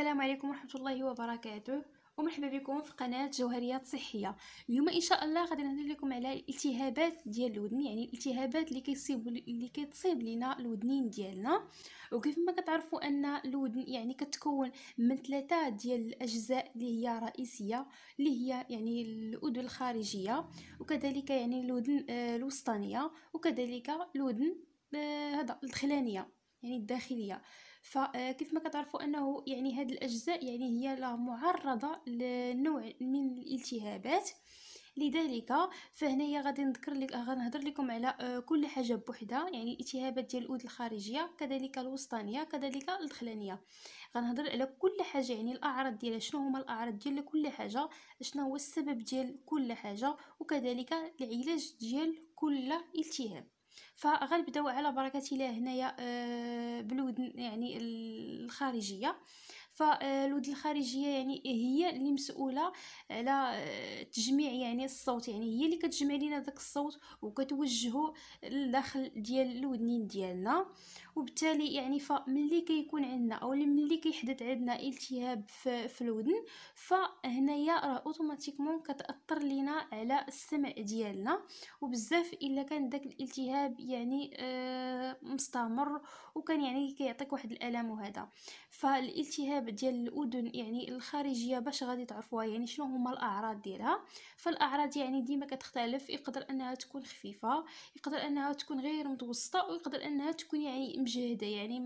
السلام عليكم ورحمة الله وبركاته ومرحبا بكم في قناة جوهريات صحية اليوم إن شاء الله غادي نهضر لكم على الالتهابات ديال الودن يعني الالتهابات اللي كيصيب اللي كتصيب لينا الودنين ديالنا وكيف ما كتعرفوا أن الودن يعني كتكون من ثلاثة ديال الأجزاء اللي هي رئيسية اللي هي يعني الأذن الخارجية وكذلك يعني الودن آه، الوسطانية وكذلك الودن آه، هذا الدخلانية يعني الداخلية فكيف ما كتعرفوا انه يعني هذه الاجزاء يعني هي لا معرضه لنوع من الالتهابات لذلك فهنايا غادي نذكر لك غنهضر لكم على آه، كل حاجه بوحدها يعني الالتهابات ديال الاود الخارجيه كذلك الوسطانيه كذلك الدخلانيه غنهضر على كل حاجه يعني الاعراض ديالها شنو هما الاعراض ديال كل حاجه شنو هو السبب ديال كل حاجه وكذلك العلاج ديال كل التهاب فغنبداو على بركه الله هنايا آه، بالودن يعني الخارجيه فالودن الخارجيه يعني هي اللي مسؤوله على آه، تجميع يعني الصوت يعني هي اللي كتجمع لينا داك الصوت وكتوجهه لداخل ديال الودنين ديالنا وبالتالي يعني فملي كيكون عندنا او ملي كيحدث عندنا التهاب في, في الودن فهنايا راه اوتوماتيكمون كتاثر لينا على السمع ديالنا وبزاف الا كان داك الالتهاب يعني آه مستمر وكان يعني كيعطيك واحد الالم وهذا فالالتهاب ديال الاذن يعني الخارجيه باش غادي تعرفوها يعني شنو هما الاعراض ديالها فالاعراض يعني ديما كتختلف يقدر انها تكون خفيفه يقدر انها تكون غير متوسطه ويقدر انها تكون يعني مجهده يعني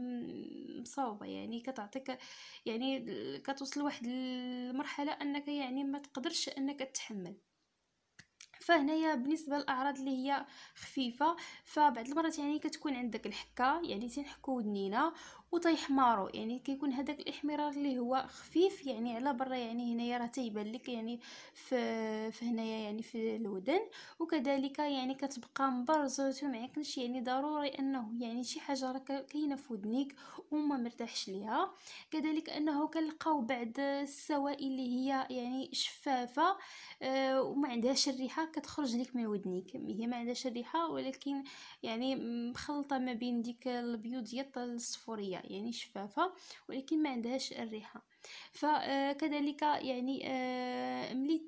مصاوبه يعني كتعطيك يعني كتوصل لواحد المرحله انك يعني ما تقدرش انك تتحمل فهنايا بالنسبه للاعراض اللي هي خفيفه فبعض المرات يعني كتكون عندك الحكه يعني تنحكو ودنينا وتيحمروا يعني كيكون هذاك الاحمرار اللي هو خفيف يعني على برا يعني هنايا راه تيبان لك يعني في فهنايا يعني في الودن وكذلك يعني كتبقى مبرزه ومعكنش يعني ضروري انه يعني شي حاجه راه كاينه في ودنيك وما مرتاحش ليها كذلك انه كنلقاو بعض السوائل اللي هي يعني شفافه آه وما عندهاش الريحه كتخرج لك من ودنيك هي ما عندهاش الريحه ولكن يعني مخلطه ما بين ديك البيض ديال الصفوريه يعني شفافة ولكن ما عندهاش الريحة فكذلك آه، يعني آه، ملي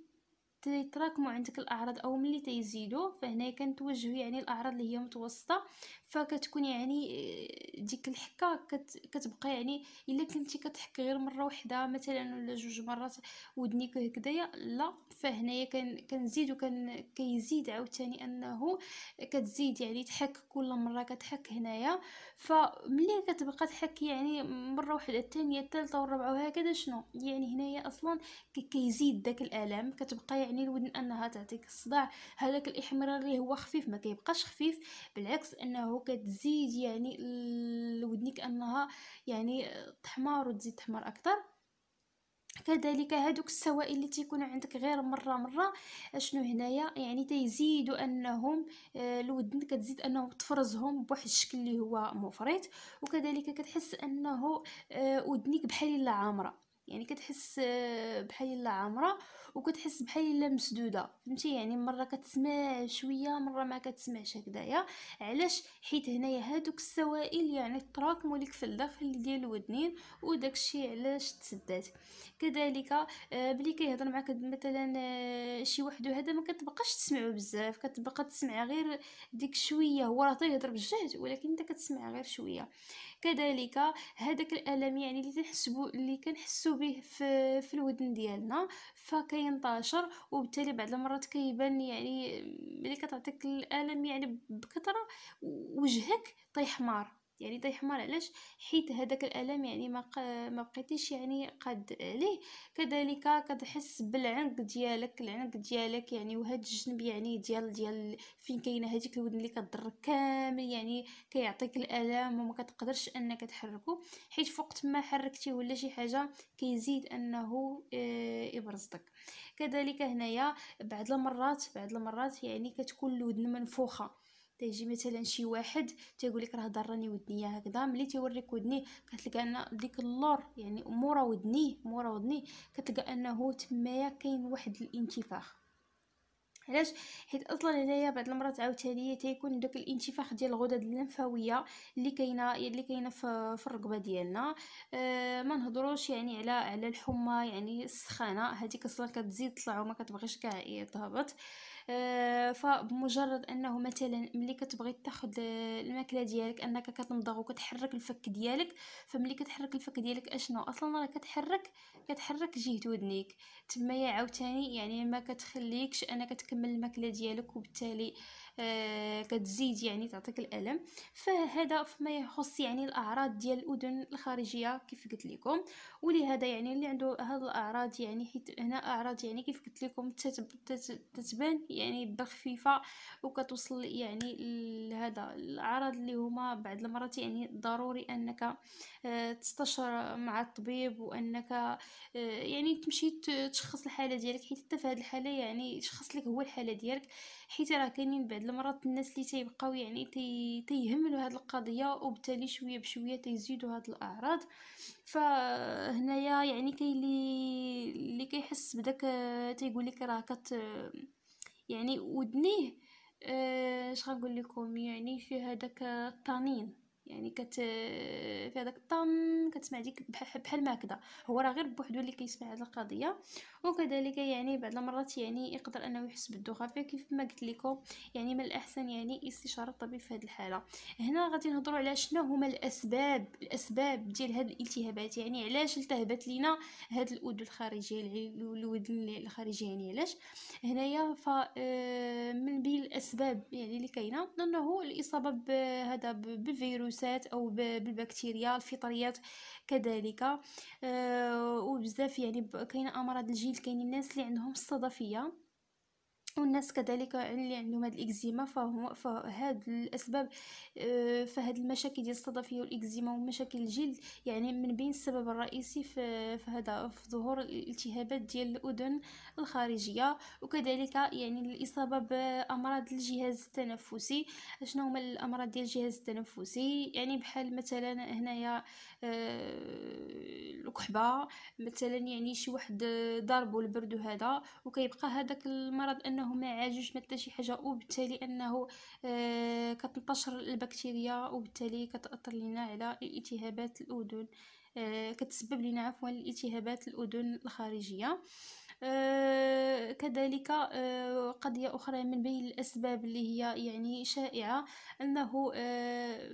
تتراكموا عندك الاعراض او ملي تيزيدوا فهنا كنتوجهوا يعني الاعراض اللي هي متوسطه فكتكون يعني آه، ديك الحكه كت كتبقى يعني الا كنتي كتحك غير مره واحده مثلا ولا جوج مرات ودنيك هكدايا لا فهنايا كنزيد وكان كيزيد عاوتاني انه كتزيد يعني تحك كل مره كتحك هنايا فملي كتبقى تحك يعني مره واحده الثانيه الثالثه والرابعه وهكذا شنو يعني هنايا اصلا كيزيد داك الالم كتبقى يعني الودن انها تعطيك الصداع هذاك الاحمرار اللي هو خفيف ما كيبقاش خفيف بالعكس انه انه كتزيد يعني لودنك انها يعني تحمر وتزيد تحمر اكثر كذلك هادوك السوائل اللي تيكون عندك غير مره مره اشنو هنايا يعني تيزيدوا انهم آه، الودن كتزيد انهم تفرزهم بواحد الشكل اللي هو مفرط وكذلك كتحس انه آه، ودنيك بحال الا عامره يعني كتحس بحال الا عامره وكتحس بحال الا مسدوده فهمتي يعني مره كتسمع شويه مره ما كتسمعش هكدايا علاش حيت هنايا هادوك السوائل يعني تراكموا لك في الداخل ديال الودنين وداكشي علاش تسدات كذلك آه، بلي كيهضر معك مثلا آه، شي واحد وهذا ما كتبقاش تسمعو بزاف كتبقى تسمع غير ديك شويه هو راه تيهضر بالجهد ولكن انت كتسمع غير شويه كذلك هذاك الالم يعني اللي تنحسبو اللي كنحسو به في, في الودن ديالنا فكينتشر وبالتالي بعض المرات كيبان يعني ملي كتعطيك الالم يعني بكثره وجهك مار يعني تيحمر علاش حيت هذاك الالم يعني ما ما بقيتيش يعني قاد عليه كذلك كتحس بالعنق ديالك العنق ديالك يعني وهاد الجنب يعني ديال ديال فين كاينه هذيك الودن اللي كتضر كامل يعني كيعطيك الالم وما كتقدرش انك تحركه حيت فوقت ما حركتي ولا شي حاجه كيزيد انه آه، يبرزك كذلك هنايا بعض المرات بعض المرات يعني كتكون الودن منفوخه تيجي مثلا شي واحد تيقول لك راه ضرني ودنيا هكذا ملي تيوريك ودنيه كتلقى ان ديك اللور يعني مورا ودنيه مورا ودنيه كتلقى انه تمايا كاين واحد الانتفاخ علاش حيت اصلا هنايا بعض المرات عاوتاني تيكون داك الانتفاخ ديال الغدد اللمفاويه اللي كاينه اللي كاينه في الرقبه ديالنا أه ما نهضروش يعني على على الحمى يعني السخانه هذيك اصلا كتزيد تطلع وما كتبغيش كاع تهبط أه فبمجرد انه مثلا ملي كتبغي تاخذ الماكله ديالك انك كتمضغ وكتحرك الفك ديالك فملي كتحرك الفك ديالك اشنو اصلا راه كتحرك كتحرك جهه ودنيك تما عاوتاني يعني ما كتخليكش انك تكمل كتكمل الماكله ديالك وبالتالي آه، كتزيد يعني تعطيك الالم فهذا فيما يخص يعني الاعراض ديال الاذن الخارجيه كيف قلت لكم ولهذا يعني اللي عنده هاد الاعراض يعني حيت هنا اعراض يعني كيف قلت لكم تتبان يعني بخفيفه وكتوصل يعني لهذا الاعراض اللي هما بعض المرات يعني ضروري انك آه، تستشر مع الطبيب وانك آه، يعني تمشي تشخص الحاله ديالك حيت حتى في هذه الحاله يعني شخص لك هو الحاله ديالك حيت راه كاينين بعض المرات الناس اللي تيبقاو يعني تي تيهملوا هذه القضيه وبالتالي شويه بشويه تيزيدوا هاد الاعراض فهنايا يعني كاين اللي اللي كيحس بداك تيقول لك راه كت يعني ودنيه اش أه، غنقول لكم يعني في هذاك الطنين يعني كت في هذاك الطن كتسمع ديك بحال ما هكذا هو راه غير بوحدو اللي كيسمع هذه القضيه وكذلك يعني بعض المرات يعني يقدر انه يحس بالدوخه كيف ما قلت لكم يعني من الاحسن يعني استشاره الطبيب في هذه الحاله هنا غادي نهضروا على شنو هما الاسباب الاسباب ديال هاد الالتهابات يعني علاش التهبت لينا هاد الاذن الخارجيه الودن الخارجيه يعني علاش هنايا ف آه، من بين الاسباب يعني اللي كاينه انه الاصابه بهذا بالفيروس بالفيروسات او بالبكتيريا الفطريات كذلك آه، وبزاف يعني كاين امراض الجلد كاين الناس اللي عندهم الصدفيه والناس كذلك اللي عندهم هاد الاكزيما فهم فهاد الاسباب آه، فهاد المشاكل ديال الصدفيه والاكزيما ومشاكل الجلد يعني من بين السبب الرئيسي في في ظهور الالتهابات ديال الاذن الخارجيه وكذلك يعني الاصابه بامراض الجهاز التنفسي شنو هما الامراض ديال الجهاز التنفسي يعني بحال مثلا هنايا آه، الكحبه مثلا يعني شي واحد ضربو البرد وهذا وكيبقى هذاك المرض انه انه ما عاجوش ما حتى شي حاجه وبالتالي انه آه، كتنتشر البكتيريا وبالتالي كتاثر لنا على التهابات الاذن آه، كتسبب لنا عفوا التهابات الاذن الخارجيه آه كذلك آه قضية أخرى من بين الأسباب اللي هي يعني شائعة أنه آه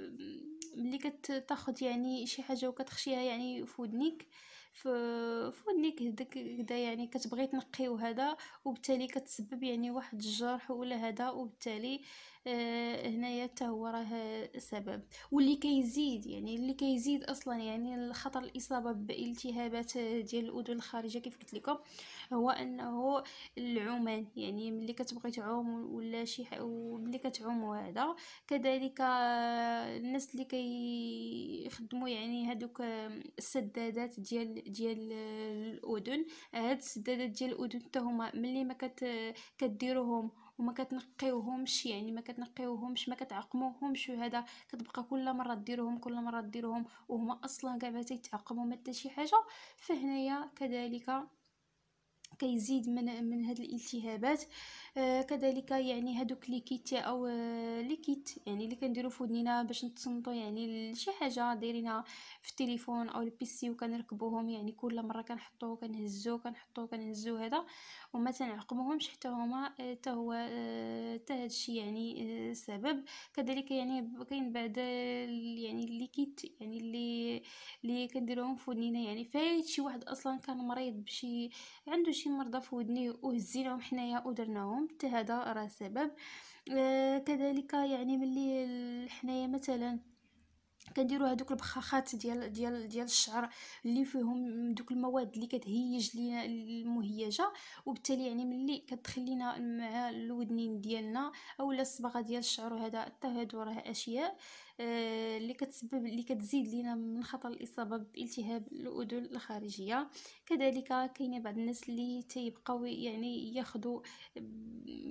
ملي كتاخد يعني شي حاجة وكتخشيها يعني في ودنك فودنيك هداك هدا يعني كتبغي تنقي وهذا وبالتالي كتسبب يعني واحد الجرح ولا هذا وبالتالي آه، هنايا حتى هو راه سبب واللي كيزيد يعني اللي كيزيد اصلا يعني خطر الاصابه بالتهابات ديال الاذن الخارجيه كيف قلت لكم هو انه العومان يعني ملي كتبغي تعوم ولا شي ح... ملي كتعوم هذا كذلك الناس اللي كيخدموا يعني هذوك السدادات ديال ديال الاذن هاد السدادات ديال الاذن حتى هما ملي ما كت كديروهم وما كتنقيوهمش يعني ما كتنقيوهمش ما كتعقموهمش وهذا كتبقى كل مره ديروهم كل مره ديروهم وهما اصلا كاع ما تيتعقموا ما حتى شي حاجه فهنايا كذلك كيزيد من من هاد الالتهابات آه، كذلك يعني هادوك لي كيت او آه، لي كيت يعني اللي كنديرو في ودنينا باش نتصنتو يعني شي حاجه دايرينها في التليفون او البيسي وكنركبوهم يعني كل مره كنحطو كنهزو كنحطو كنهزو هذا وما تنعقموهمش حتى هما آه، حتى هو حتى هادشي يعني سبب كذلك يعني كاين بعد يعني اللي كيت يعني اللي اللي كنديروهم في ودنينا يعني فايت شي واحد اصلا كان مريض بشي عنده شي مرضى في ودني وهزيناهم حنايا ودرناهم حتى هذا راه سبب آه، كذلك يعني ملي حنايا مثلا كنديروا هذوك البخاخات ديال ديال ديال الشعر اللي فيهم دوك المواد اللي كتهيج لينا المهيجه وبالتالي يعني ملي كتخلينا مع الودنين ديالنا اولا الصبغه ديال الشعر وهذا حتى هادو راه اشياء آه، اللي كتسبب اللي كتزيد لينا من خطر الاصابه بالتهاب الاذن الخارجيه كذلك كاين بعض الناس اللي تيبقاو يعني ياخذوا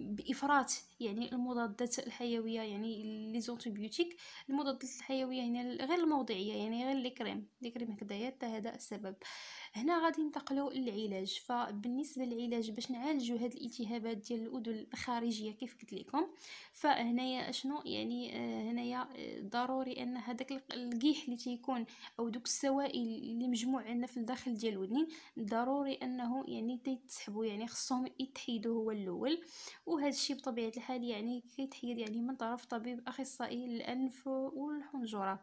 بافراط يعني المضادات الحيويه يعني لي زونتيبيوتيك المضادات الحيويه يعني غير الموضعيه يعني غير لي كريم لي كريم هكذايا حتى هذا السبب هنا غادي ننتقلوا للعلاج فبالنسبه للعلاج باش نعالجوا هاد الالتهابات ديال الاذن الخارجيه كيف قلت لكم فهنايا اشنو يعني آه، هنايا آه، ضروري ان هذاك القيح اللي تيكون او دوك السوائل اللي مجموع عندنا في الداخل ديال الودنين ضروري انه يعني تيتسحبوا يعني خصهم يتحيدوا هو الاول وهذا الشيء بطبيعه الحال يعني كيتحيد يعني من طرف طبيب اخصائي للانف والحنجره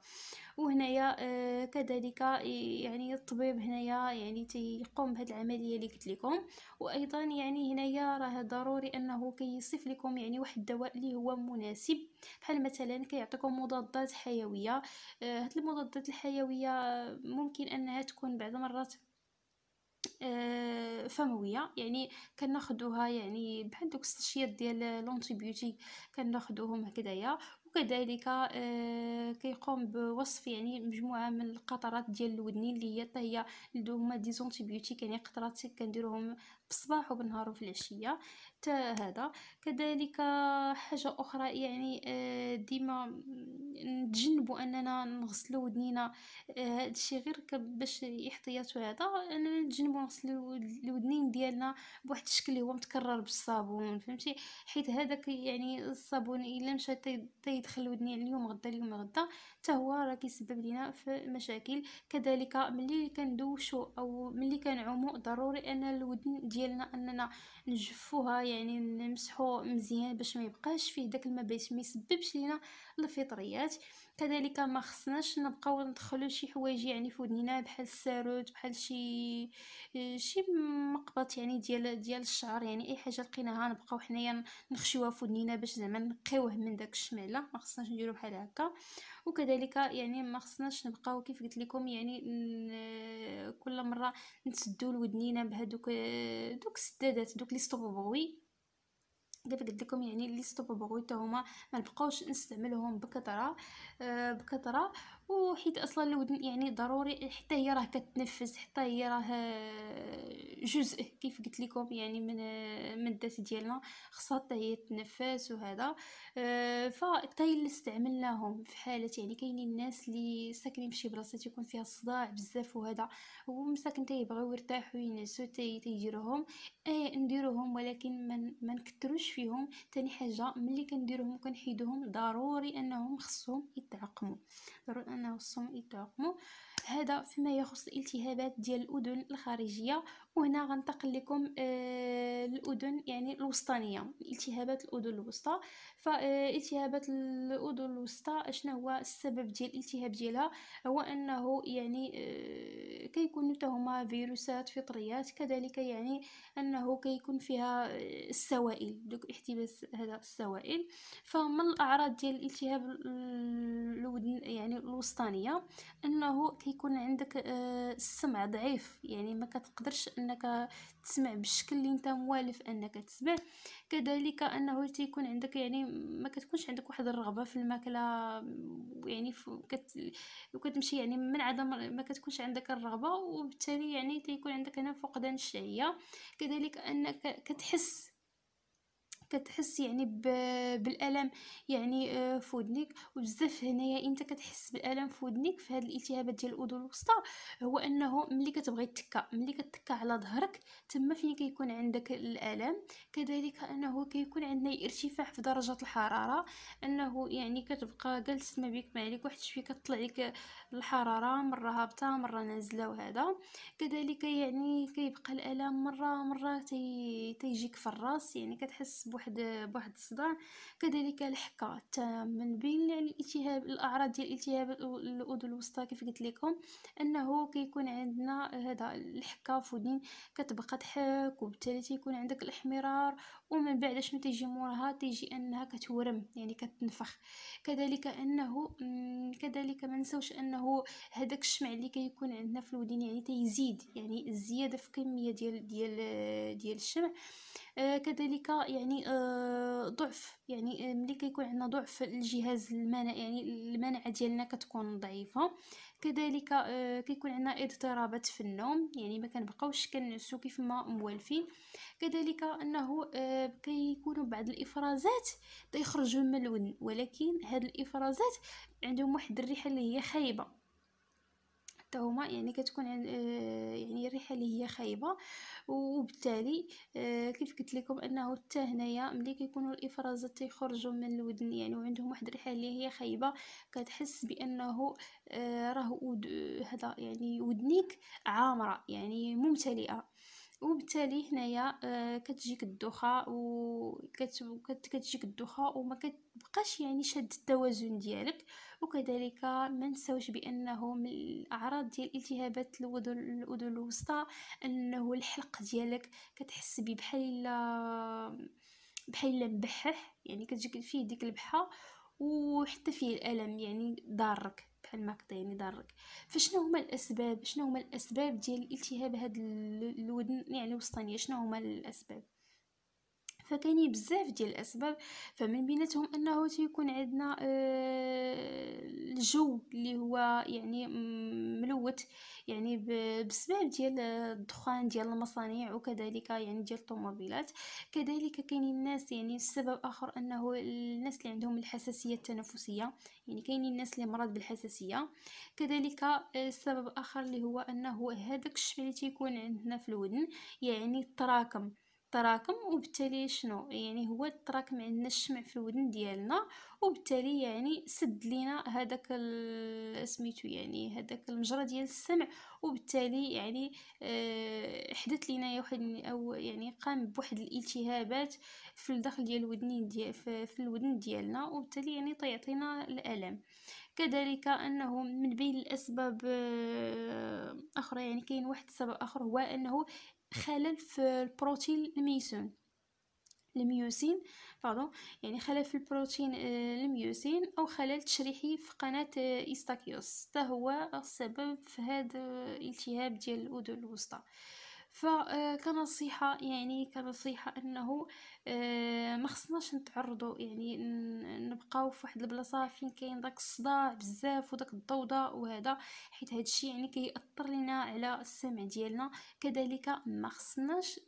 وهنايا آه، كذلك يعني الطبيب هنايا يعني تيقوم بهذه العمليه اللي قلت لكم وايضا يعني هنايا راه ضروري انه كيصف لكم يعني واحد الدواء اللي هو مناسب بحال مثلا كيعطيكم مضاد مضادات حيويه آه، هاد المضادات الحيويه ممكن انها تكون بعض المرات آه، فمويه يعني كناخدوها يعني بحال دوك الساشيات ديال لونتيبيوتيك كناخدوهم هكذايا وكذلك آه، كيقوم بوصف يعني مجموعه من القطرات ديال الودنين اللي هي حتى هي دوهما دي زونتيبيوتيك يعني قطرات كنديروهم بالصباح وبالنهار وفي العشيه حتى هذا كذلك حاجه اخرى يعني آه، ديما نتجنبوا اننا نغسلوا ودنينا هذا آه، الشيء غير باش الاحتياط هذا اننا نتجنبوا نغسلوا الودنين ديالنا بواحد الشكل اللي هو متكرر بالصابون فهمتي حيت هذاك يعني الصابون الا مشى تيدخل الودنين اليوم غدا اليوم غدا حتى هو راه كيسبب لينا في مشاكل كذلك ملي كندوشوا او ملي كنعومو ضروري ان الودن ديالنا اننا نجفوها يعني نمسحو مزيان باش ما يبقاش فيه داك الماء باش ما يسببش لينا الفطريات كذلك ما خصناش نبقاو ندخلو شي حوايج يعني في ودنينا بحال الساروت بحال شي شي مقبط يعني ديال ديال الشعر يعني اي حاجه لقيناها نبقاو حنايا نخشيوها في ودنينا باش زعما نقيوه من داك الشماله ما خصناش نديرو بحال هكا وكذلك يعني ما خصناش نبقاو كيف قلت لكم يعني كل مره نسدو لودنينا بهذوك دوك السدادات دوك لي ستوب بغوي كيف قلت لكم يعني لي ستوب بغوي حتى هما ما نبقاوش نستعملهم بكثره آه، بكثره وحيت اصلا الودن يعني ضروري حتى هي راه كتنفس حتى هي راه آه، جزء كيف قلت لكم يعني من آه، الماده ديالنا خاصها حتى هي تنفس وهذا آه، فحتى اللي استعملناهم في حاله يعني كاينين الناس اللي ساكنين فشي بلاصه تيكون فيها الصداع بزاف وهذا ومساكن تيبغيو يرتاحوا ينسوا تيديروهم اي نديروهم ولكن ما نكثروش فيهم ثاني حاجه ملي كنديروهم وكنحيدوهم ضروري انهم خصهم يتعقموا انه الصوم يتعقموا هذا فيما يخص الالتهابات ديال الاذن الخارجيه وهنا غنتقل لكم آه، الاذن يعني الوسطانيه آه، التهابات الاذن الوسطى فالتهابات الاذن الوسطى شنو هو السبب ديال الالتهاب ديالها هو انه يعني آه، كيكونوا حتى هما فيروسات فطريات كذلك يعني انه كيكون فيها السوائل دوك احتباس هذا السوائل فمن الاعراض ديال الالتهاب الودن يعني الوسطانيه انه كيكون عندك السمع ضعيف يعني ما كتقدرش انك تسمع بالشكل اللي انت موالف انك تسمع كذلك انه تيكون عندك يعني ما كتكونش عندك واحد الرغبه في الماكله يعني كت... وكتمشي يعني من عدم ما كتكونش عندك الرغبه وبالتالي يعني تيكون عندك هنا فقدان الشهيه كذلك انك كتحس كتحس يعني بالالم يعني آه، في ودنك وبزاف هنايا امتى كتحس بالالم في ودنك في هاد الالتهابات ديال الاذن الوسطى هو انه ملي كتبغي تكا ملي كتكا على ظهرك تما فين كيكون عندك الالم كذلك انه كيكون عندنا ارتفاع في درجه الحراره انه يعني كتبقى جالس ما بيك ما عليك واحد شويه كتطلع لك الحراره مره هابطه مره نازله وهذا كذلك يعني كيبقى الالم مره مره تيجيك في الراس يعني كتحس بواحد بواحد بواحد الصداع كذلك الحكه من بين الالتهاب الاعراض ديال التهاب الاذن الوسطى كيف قلت لكم انه كيكون عندنا هذا الحكه في ودين كتبقى تحك وبالتالي تيكون عندك الاحمرار ومن بعد شنو تيجي موراها تيجي انها كتورم يعني كتنفخ كذلك انه كذلك ما نساوش انه هذاك الشمع اللي كيكون عندنا في الودين يعني تيزيد يعني الزياده في كميه ديال ديال ديال الشمع آه، كذلك يعني آه، ضعف يعني آه، ملي كيكون عندنا ضعف الجهاز المناعي يعني المناعه ديالنا كتكون ضعيفه كذلك آه، كيكون عندنا اضطرابات في النوم يعني ما كنبقاوش كنعسو كيف ما موالفين كذلك انه آه، كيكونوا بعض الافرازات تيخرجوا من الودن ولكن هاد الافرازات عندهم واحد الريحه اللي هي خايبه حتى هما يعني كتكون آه، يعني الريحه اللي هي خايبه وبالتالي آه، كيف قلت لكم انه حتى هنايا ملي كيكونوا الافرازات تيخرجوا من الودن يعني وعندهم واحد الريحه اللي هي خايبه كتحس بانه آه، راه هذا يعني ودنيك عامره يعني ممتلئه وبالتالي هنايا آه، كتجيك الدوخه وكتجيك الدوخه وما كتبقاش يعني شاد التوازن ديالك وكذلك ما نساوش بانه من الاعراض ديال التهابات الاذن الاذن الوسطى انه الحلق ديالك كتحس بيه بحال بحال مبحح يعني كتجيك فيه ديك البحه وحتى فيه الالم يعني ضارك بحال ما يعني ضرك فشنو هما الاسباب شنو هما الاسباب ديال الالتهاب هاد الودن يعني وسطانيه شنو هما الاسباب فكاينين بزاف ديال الاسباب فمن بيناتهم انه تيكون عندنا آه، الجو اللي هو يعني ملوت يعني بسبب ديال الدخان ديال المصانع وكذلك يعني ديال الطوموبيلات كذلك كاينين الناس يعني السبب اخر انه الناس اللي عندهم الحساسيه التنفسيه يعني كاينين الناس اللي مرض بالحساسيه كذلك آه، السبب اخر اللي هو انه هذاك الشمع اللي تيكون عندنا في الودن يعني تراكم التراكم وبالتالي شنو يعني هو التراكم عندنا الشمع في الودن ديالنا وبالتالي يعني سد لينا هذاك سميتو يعني هذاك المجرى ديال السمع وبالتالي يعني آه حدث لينا واحد او يعني قام بواحد الالتهابات في الداخل ديال الودن ديال في الودن ديالنا وبالتالي يعني تيعطينا الالم كذلك انه من بين الاسباب آه، اخرى يعني كاين واحد السبب اخر هو انه خلل في البروتين الميسون الميوسين باردون يعني خلل في البروتين آه، الميوسين او خلل تشريحي في قناه آه، ايستاكيوس حتى هو السبب في هذا آه، الالتهاب ديال الاذن الوسطى فكنصيحه يعني كنصيحه انه آه، ما خصناش نتعرضوا يعني نبقاو في واحد البلاصه فين كاين داك الصداع بزاف وداك الضوضاء وهذا حيت هذا الشيء يعني كيأثر لنا على السمع ديالنا كذلك ما خصناش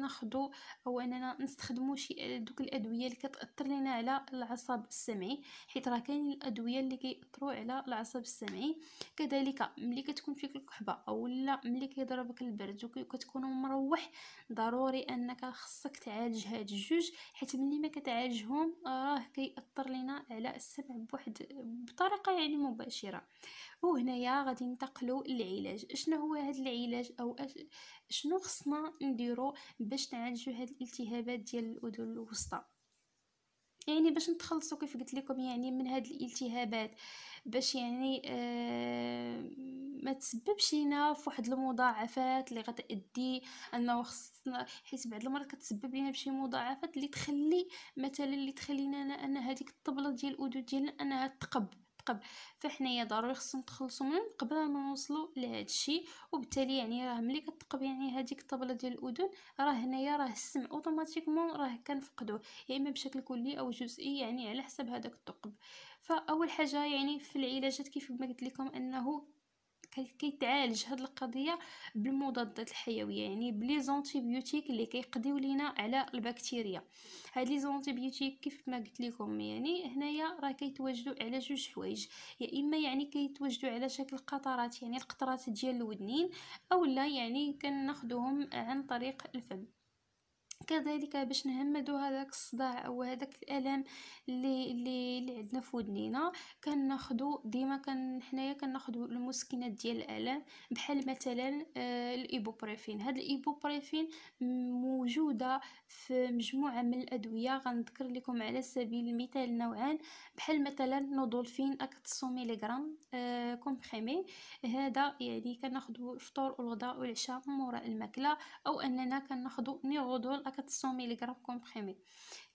ناخذوا او اننا نستخدموا شي دوك الادويه اللي كتاثر لنا على العصب السمعي حيت راه كاين الادويه اللي كيأثروا على العصب السمعي كذلك ملي كتكون فيك الكحبه اولا ملي كيضربك البرد وكتكون مروح ضروري انك خصك تعالج هاد الجوج حيت ملي ما كتعالجهم راه كيأثر لينا على السمع بواحد بطريقه يعني مباشره وهنايا غادي ننتقلوا للعلاج شنو هو هذا العلاج او شنو خصنا نديرو باش نعالجو هاد الالتهابات ديال الاذن الوسطى يعني باش نتخلصوا كيف قلت لكم يعني من هاد الالتهابات باش يعني آه ما تسببش لينا فواحد المضاعفات اللي غتادي انه خصنا حيت بعض المرات كتسبب لينا بشي مضاعفات اللي تخلي مثلا اللي تخلينا انا ان هذيك الطبله ديال الاذن ديالنا انها تقب تقب فحنايا ضروري خصنا نتخلصوا منهم قبل ما نوصلوا لهذا الشيء وبالتالي يعني راه ملي كتقب يعني هذيك الطبله ديال الاذن راه هنايا راه السمع اوتوماتيكمون راه كنفقدوه يا يعني اما بشكل كلي او جزئي يعني على حسب هذاك الثقب فاول حاجه يعني في العلاجات كيف ما قلت لكم انه كيتعالج هاد القضيه بالمضادات الحيويه يعني بلي زونتيبيوتيك اللي كيقضيو لينا على البكتيريا هاد لي زونتيبيوتيك كيف ما قلت لكم يعني هنايا راه كيتواجدوا على جوج حوايج يا يعني اما يعني كيتواجدوا على شكل قطرات يعني القطرات ديال الودنين اولا يعني كناخذوهم عن طريق الفم كذلك باش نهمدوا هذاك الصداع او هذاك الالم اللي اللي اللي عندنا في ودنينا كناخذوا ديما كان حنايا كناخذوا المسكنات ديال الالم بحال مثلا آه الايبوبريفين هاد الايبوبريفين موجوده في مجموعه من الادويه غنذكر لكم على سبيل المثال نوعان بحال مثلا نودولفين اكتسو ميليغرام آه كومبريمي هذا يعني كناخذوا الفطور والغداء والعشاء من وراء الماكله او اننا كناخذوا نيغودول تلقى ميليغرام ملغ كومبريمي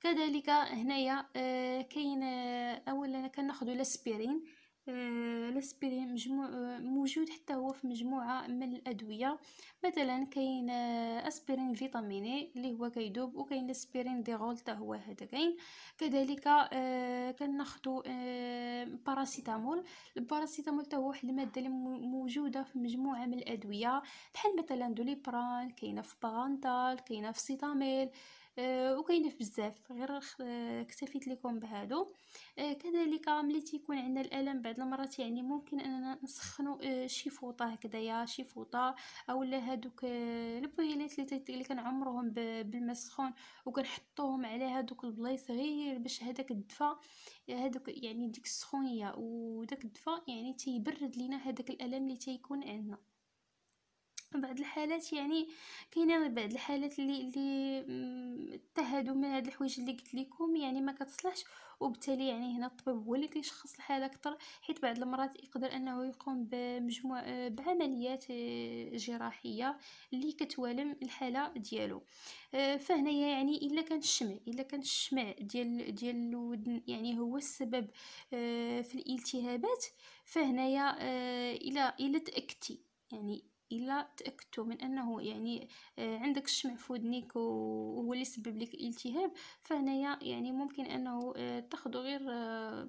كذلك هنايا آه، كاين آه، اولا كناخذوا الاسبرين الاسبرين آه، مجموع موجود حتى هو في مجموعه من الادويه مثلا كاين آه، اسبرين فيتاميني اللي هو كيدوب وكاين الاسبرين ديغول حتى هو هذا كاين كذلك آه، كناخذوا باراسيتامول الباراسيتامول حتى هو واحد الماده اللي موجوده في مجموعه من الادويه بحال مثلا دوليبران كاينه في بارانتال كاينه في سيتاميل آه، وكاينه بزاف غير آه، اكتفيت لكم بهادو آه، كذلك ملي تيكون عندنا الالم بعض المرات يعني ممكن اننا نسخنوا شي فوطه هكذايا شي فوطه اولا هادوك البويلات اللي, اللي كنعمروهم بالماء السخون وكنحطوهم على هادوك البلايص غير باش هذاك الدفا هادوك يعني ديك السخونيه وداك الدفا يعني تيبرد لينا هذاك الالم اللي تيكون عندنا بعض الحالات يعني كاينه بعض الحالات اللي اللي تهدوا من هاد الحوايج اللي قلت لكم يعني ما كتصلحش وبالتالي يعني هنا الطبيب هو اللي كيشخص الحاله اكثر حيت بعض المرات يقدر انه يقوم بمجموع آه، بعمليات آه، جراحيه اللي كتوالم الحاله ديالو آه، فهنايا يعني الا كان الشمع الا كان الشمع ديال ديال الودن يعني هو السبب في الالتهابات فهنايا الا الا تاكدتي يعني إلا تأكدتوا من أنه يعني آه، عندك الشمع في ودنيك وهو اللي سبب لك الالتهاب فهنايا يعني ممكن أنه آه، تاخذوا غير آه،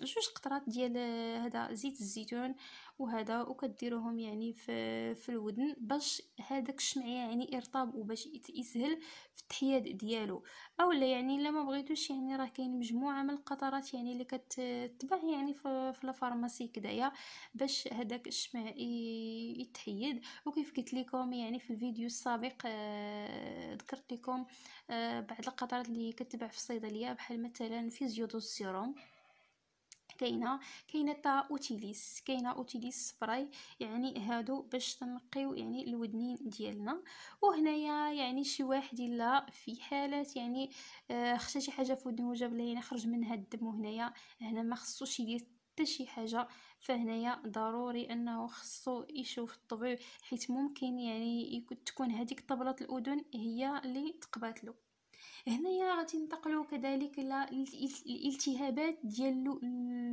جوج قطرات ديال آه، هذا زيت الزيتون وهذا وكديروهم يعني في في الودن باش هذاك الشمعيه يعني يرطب وباش يسهل في التحياد ديالو اولا يعني الا ما بغيتوش يعني راه كاين مجموعه من القطرات يعني اللي كتباع يعني في, في الفارماسي كدايا باش هذاك الشمع يتحيد وكيف قلت لكم يعني في الفيديو السابق آه، ذكرت لكم آه، بعض القطرات اللي كتباع في الصيدليه بحال مثلا فيزيودو سيروم كاينه كاينه تا اوتيليس كاينه اوتيليس سبراي يعني هادو باش تنقيو يعني الودنين ديالنا وهنايا يعني شي واحد الا في حالات يعني آه، خشى شي حاجه في ودنه وجاب ليه خرج منها الدم وهنايا هنا ما خصوش يدير حتى شي حاجه فهنايا ضروري انه خصو يشوف الطبيب حيت ممكن يعني تكون هذيك طبلة الاذن هي اللي تقبات له هنايا غادي ننتقلوا كذلك الالتهابات ديال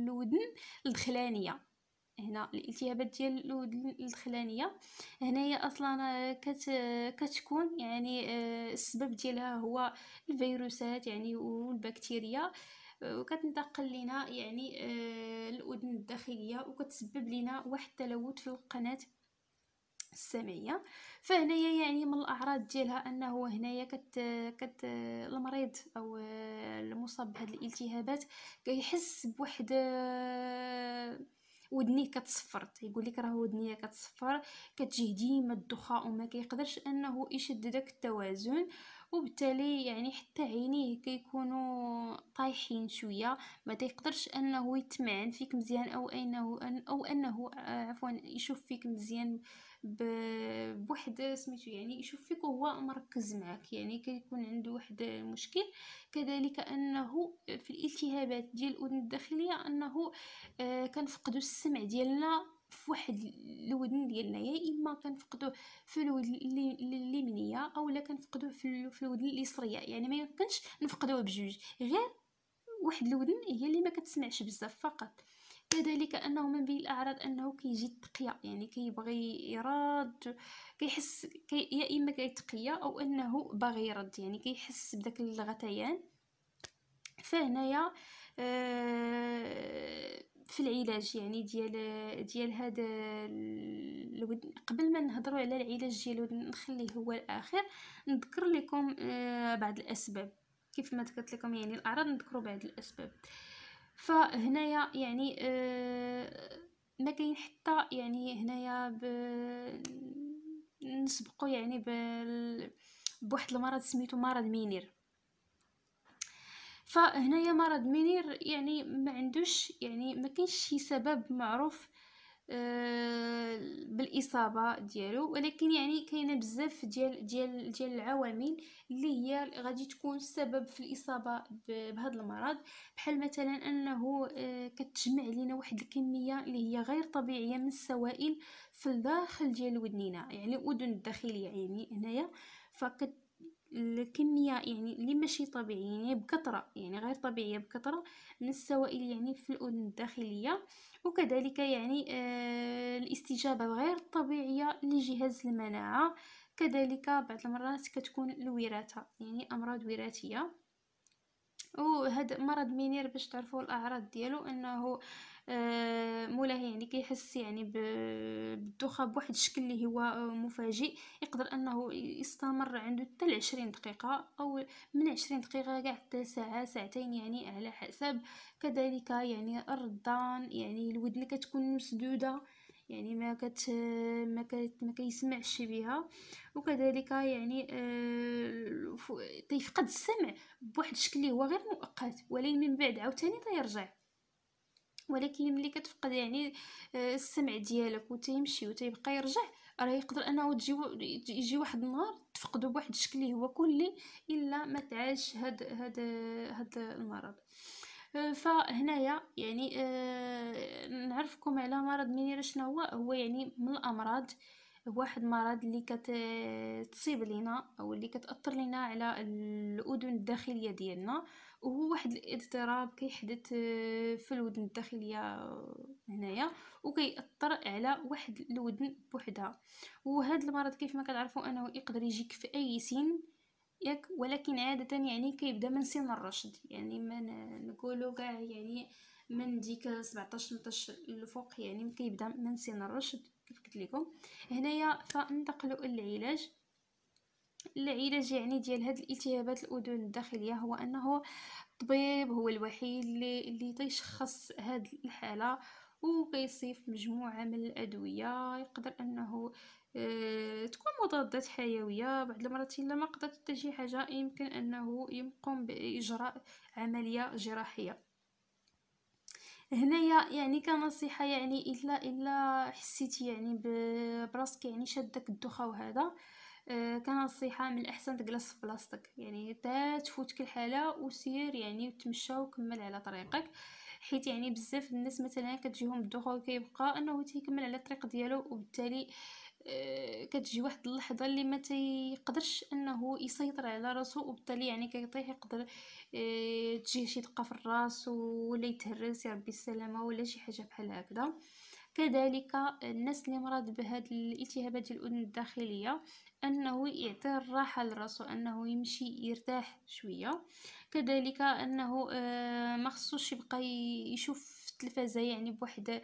الودن الدخلانيه هنا الالتهابات ديال الودن الدخلانيه هنايا اصلا كت كتكون يعني آه، السبب ديالها هو الفيروسات يعني والبكتيريا وكتنتقل لنا يعني آه، الاذن الداخليه وكتسبب لنا واحد التلوث في القناه السمعيه فهنايا يعني من الاعراض ديالها انه هنايا كت كت المريض او آه، المصاب بهذه الالتهابات كيحس بواحد آه، ودنيه كتصفر تيقول لك راه ودنيه كتصفر كتجيه ديما الدخاء وما كيقدرش انه يشد داك التوازن وبالتالي يعني حتى عينيه كيكونوا طايحين شويه ما تيقدرش انه يتمعن فيك مزيان او انه او انه آه، عفوا يشوف فيك مزيان بواحد سميتو يعني يشوف فيك وهو مركز معك يعني كيكون عنده واحد المشكل كذلك انه في الالتهابات ديال الاذن الداخليه انه آه، كنفقدوا السمع ديالنا في واحد الودن ديالنا يا اما كنفقدوه في الودن اليمنيه اولا كنفقدوه في في الودن اليسريه يعني ما يمكنش نفقدوه بجوج غير واحد الودن هي اللي ما كتسمعش بزاف فقط كذلك انه من بين الاعراض انه كيجي التقيه يعني كيبغي يرد كيحس كي يا اما كيتقيا او انه باغي يرد يعني كيحس بداك الغثيان فهنايا آه، في العلاج يعني ديال ديال هذا الودن قبل ما نهضروا على العلاج ديال الودن نخليه هو الاخر نذكر لكم آه، بعض الاسباب كيف ما ذكرت لكم يعني الاعراض نذكروا بعض الاسباب آه فهنايا يعني آه، ما كاين حتى يعني هنايا ب نسبقوا يعني بال... بواحد المرض سميتو مرض مينير فهنايا مرض مينير يعني ما عندوش يعني ما كاينش شي سبب معروف آه، بالاصابه ديالو ولكن يعني كاينه بزاف ديال ديال ديال العوامل اللي هي غادي تكون سبب في الاصابه بهذا المرض بحال مثلا انه آه، كتجمع لينا واحد الكميه اللي هي غير طبيعيه من السوائل في الداخل ديال ودنينا يعني الاذن الداخليه يعني هنايا فكت الكمية يعني اللي ماشي طبيعية يعني بكثرة يعني غير طبيعية بكثرة من السوائل يعني في الأذن الداخلية وكذلك يعني آه الاستجابة غير طبيعية لجهاز المناعة كذلك بعض المرات كتكون الوراثة يعني أمراض وراثية وهذا مرض منير باش تعرفوا الاعراض ديالو انه آه، مولاه يعني كيحس يعني بالدوخه بواحد الشكل اللي هو آه، مفاجئ يقدر انه يستمر عنده حتى ل 20 دقيقه او من 20 دقيقه كاع حتى ساعه ساعتين يعني على حسب كذلك يعني الرضان يعني الودن كتكون مسدوده يعني ما كت ما كت ما كيسمعش بها وكذلك يعني تيفقد آه، السمع بواحد الشكل اللي هو غير مؤقت ولكن من بعد عاوتاني تيرجع ولكن ملي كتفقد يعني آه، السمع ديالك وتيمشي وتيبقى يرجع راه يقدر انه تجي يجي واحد النهار تفقدو بواحد الشكل هو كلي الا ما تعاش هاد هاد هاد المرض آه، فهنايا يعني آه، نعرفكم على مرض منيرة شنو هو هو يعني من الامراض واحد مرض اللي كتصيب لينا او اللي كتاثر لينا على الاذن الداخليه ديالنا وهو واحد الاضطراب كيحدث آه، في الودن الداخليه آه، هنايا وكيأثر على واحد الودن بوحدها وهذا المرض كيف ما كتعرفوا انه يقدر يجيك في اي سن ياك ولكن عاده يعني كيبدا من سن الرشد يعني من آه، نقولوا كاع يعني من ديك 17 18 الفوق يعني كيبدا من سن الرشد كيف قلت لكم هنايا فننتقلوا للعلاج العلاج يعني ديال هاد الالتهابات الاذن الداخليه هو انه الطبيب هو الوحيد اللي اللي تيشخص هاد الحاله وكيصيف مجموعه من الادويه يقدر انه اه تكون مضادات حيويه بعض المرات الا ما قدرت حتى شي حاجه يمكن انه يقوم باجراء عمليه جراحيه هنايا يعني كنصيحه يعني الا الا حسيتي يعني براسك يعني شدك الدوخه وهذا آه، كنصيحة من الأحسن تجلس في بلاصتك يعني تا كل الحالة وسير يعني وتمشى وكمل على طريقك حيت يعني بزاف الناس مثلا كتجيهم الدخول كيبقى انه تيكمل على الطريق ديالو وبالتالي آه، كتجي واحد اللحظه اللي ما تيقدرش انه يسيطر على راسو وبالتالي يعني كيطيح يقدر آه، تجي شي دقه في الراس ولا يتهرس يا ربي السلامه ولا شي حاجه بحال هكذا كذلك الناس اللي مرض بهاد الالتهابات ديال الاذن الداخليه انه يعطي الراحه لراسو انه يمشي يرتاح شويه كذلك انه آه، ما خصوش يبقى يشوف التلفازه يعني بواحد آه،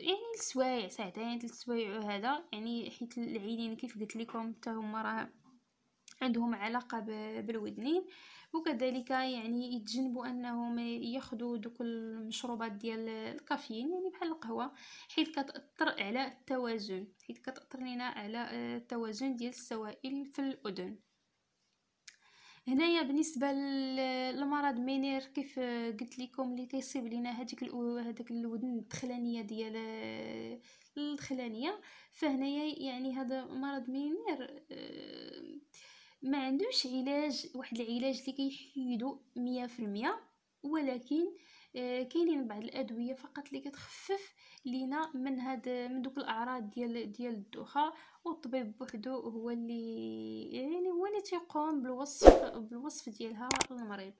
يعني السوايع ساعتين ثلاث سوايع وهذا يعني حيت العينين كيف قلت لكم حتى هما راه عندهم علاقة بالودنين وكذلك يعني يتجنبوا انهم ياخذوا دوك المشروبات ديال الكافيين يعني بحال القهوة حيت كتأثر على التوازن حيت كتأثر لنا على آه، التوازن ديال السوائل في الأذن هنايا بالنسبه للمرض مينير كيف قلت لكم اللي كيصيب لينا هذيك هذاك الودن الدخلانيه ديال آه، الدخلانيه فهنايا يعني هذا مرض مينير آه، ما عندوش علاج واحد العلاج اللي كيحيدو مية في المية ولكن آه، كاينين بعض الادويه فقط اللي كتخفف لينا من هاد من دوك الاعراض ديال ديال الدوخه والطبيب بوحدو هو اللي يعني هو اللي تيقوم بالوصف بالوصف ديالها للمريض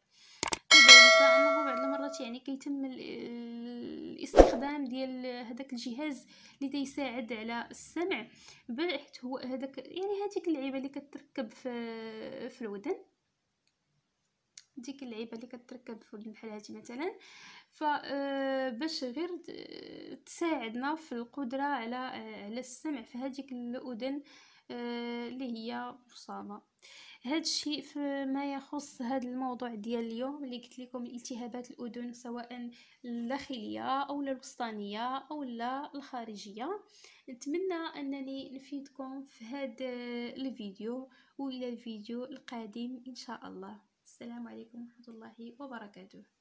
بعض المرات يعني كيتم الاستخدام ديال هذاك الجهاز اللي تيساعد على السمع بحيث هو هذاك يعني هذيك اللعيبه اللي كتركب في في الودن ديك اللعيبه اللي كتركب في الودن بحال هذه مثلا فباش آه، غير تساعدنا في القدره على آه، على السمع في هذيك الاذن آه، اللي هي مصابه هذا الشيء فيما يخص هذا الموضوع ديال اليوم اللي قلت لكم التهابات الاذن سواء الداخليه او الوسطانيه او لا الخارجيه نتمنى انني نفيدكم في هذا آه، الفيديو والى الفيديو القادم ان شاء الله السلام عليكم ورحمه الله وبركاته